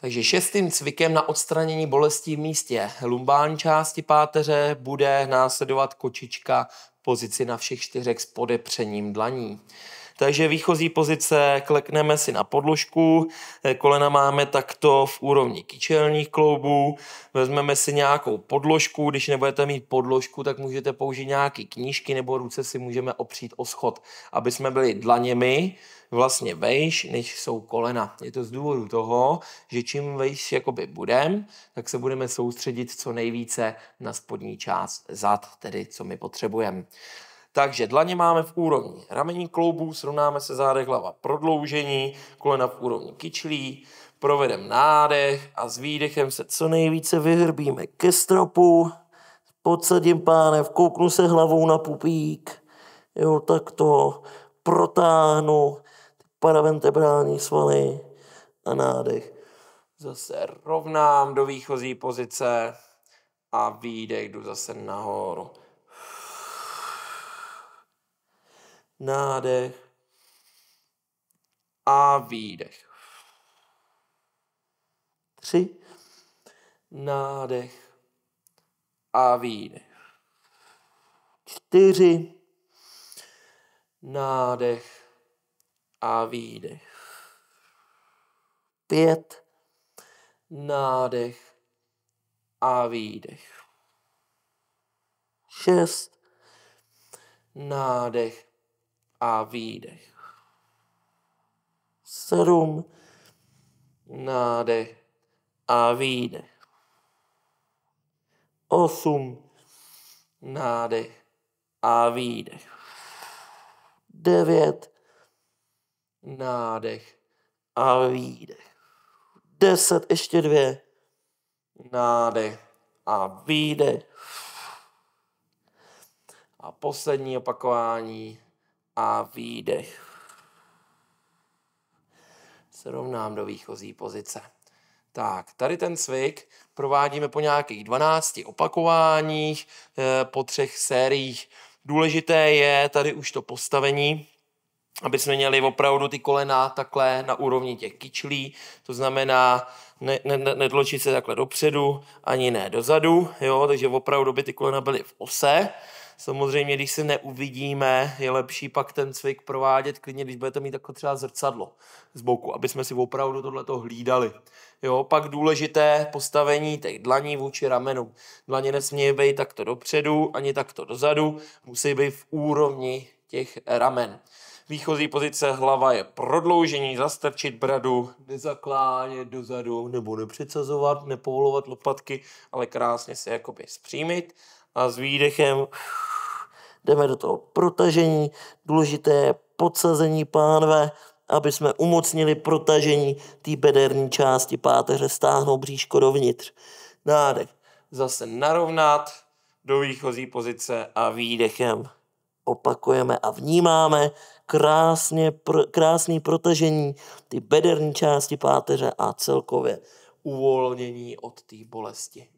Takže šestým cvikem na odstranění bolesti v místě lumbální části páteře bude následovat kočička v pozici na všech čtyřech s podepřením dlaní. Takže výchozí pozice klekneme si na podložku, eh, kolena máme takto v úrovni kyčelních kloubů, vezmeme si nějakou podložku, když nebudete mít podložku, tak můžete použít nějaké knížky nebo ruce si můžeme opřít o schod, aby jsme byli dlaněmi vlastně vejš, než jsou kolena. Je to z důvodu toho, že čím vejš jakoby budem, tak se budeme soustředit co nejvíce na spodní část zad, tedy co my potřebujeme. Takže dlaně máme v úrovni ramení kloubů, srovnáme se zádech hlava prodloužení, kolena v úrovni kyčlí, provedeme nádech a s výdechem se co nejvíce vyhrbíme ke stropu, podsadím pánev, kouknu se hlavou na pupík, jo, tak to protáhnu, paraventebrální svaly a nádech. Zase rovnám do výchozí pozice a výdech jdu zase nahoru. nádech a výdech. Tři, nádech a výdech. Čtyři, nádech a výdech. Pět, nádech a výdech. Šest, nádech a výdech. Sedm, nádech a výdech. Osm, nádech a výdech. Devět, nádech a výdech. Deset, ještě dvě, nádech a výdech. A poslední opakování a výdech. Srovnám do výchozí pozice. Tak, tady ten cvik provádíme po nějakých 12 opakováních, eh, po třech sériích. Důležité je tady už to postavení, aby jsme měli opravdu ty kolena takhle na úrovni těch kyčlí, to znamená ne, ne, netločit se takhle dopředu, ani ne dozadu, jo, takže opravdu by ty kolena byly v ose. Samozřejmě, když se neuvidíme, je lepší pak ten cvik provádět klidně, když budete mít jako třeba zrcadlo z boku, aby jsme si opravdu tohleto hlídali. Jo, pak důležité postavení těch dlaní vůči ramenu. Dlaně nesmějí být takto dopředu, ani takto dozadu, musí být v úrovni těch ramen. Výchozí pozice hlava je prodloužení, zastrčit bradu, nezaklánět dozadu nebo nepřicazovat, nepovolovat lopatky, ale krásně se jakoby zpřímit a s výdechem jdeme do toho protažení, důležité je podsazení pánve, aby jsme umocnili protažení té bederní části páteře, stáhnout bříško dovnitř. Nádech zase narovnat do výchozí pozice a výdechem opakujeme a vnímáme krásně, pr, krásný protažení ty bederní části páteře a celkově uvolnění od té bolesti.